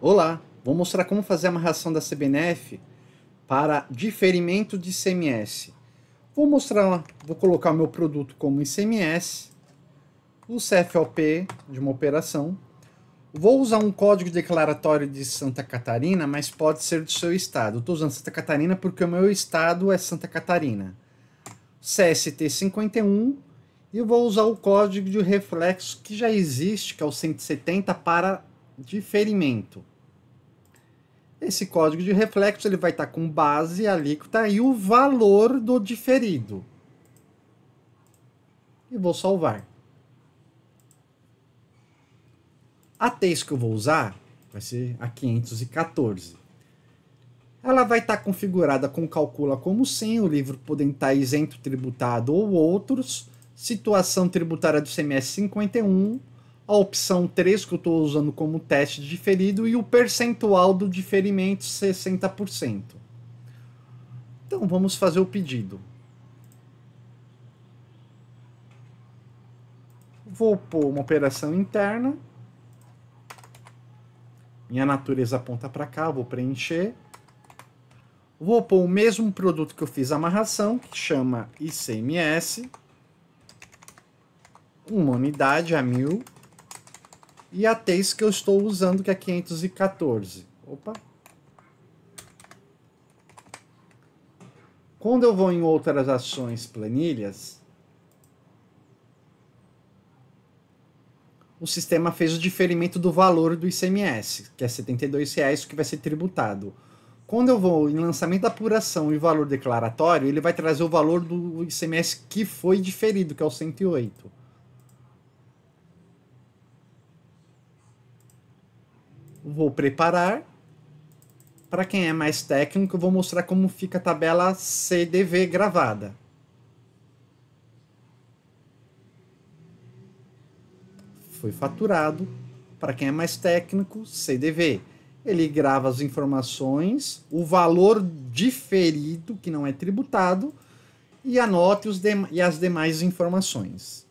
Olá, vou mostrar como fazer a amarração da CBNF para diferimento de ICMS. Vou mostrar, vou colocar o meu produto como ICMS, o CFOP de uma operação. Vou usar um código declaratório de Santa Catarina, mas pode ser do seu estado. Estou usando Santa Catarina porque o meu estado é Santa Catarina. CST51 e vou usar o código de reflexo que já existe, que é o 170 para diferimento esse código de reflexo ele vai estar tá com base, alíquota e o valor do diferido. E vou salvar. A TEIS que eu vou usar vai ser a 514. Ela vai estar tá configurada com calcula como 100, o livro podendo estar tá isento, tributado ou outros, situação tributária do CMS 51 a opção 3, que eu estou usando como teste de diferido, e o percentual do diferimento 60%. Então vamos fazer o pedido. Vou pôr uma operação interna. Minha natureza aponta para cá, vou preencher. Vou pôr o mesmo produto que eu fiz a amarração, que chama ICMS. Uma unidade a mil e a TACE que eu estou usando, que é 514. Opa! Quando eu vou em outras ações planilhas, o sistema fez o diferimento do valor do ICMS, que é R$ reais que vai ser tributado. Quando eu vou em lançamento da apuração e valor declaratório, ele vai trazer o valor do ICMS que foi diferido, que é o 108. vou preparar. Para quem é mais técnico, eu vou mostrar como fica a tabela CDV gravada. Foi faturado. Para quem é mais técnico, CDV. Ele grava as informações, o valor diferido, que não é tributado, e anote os e as demais informações.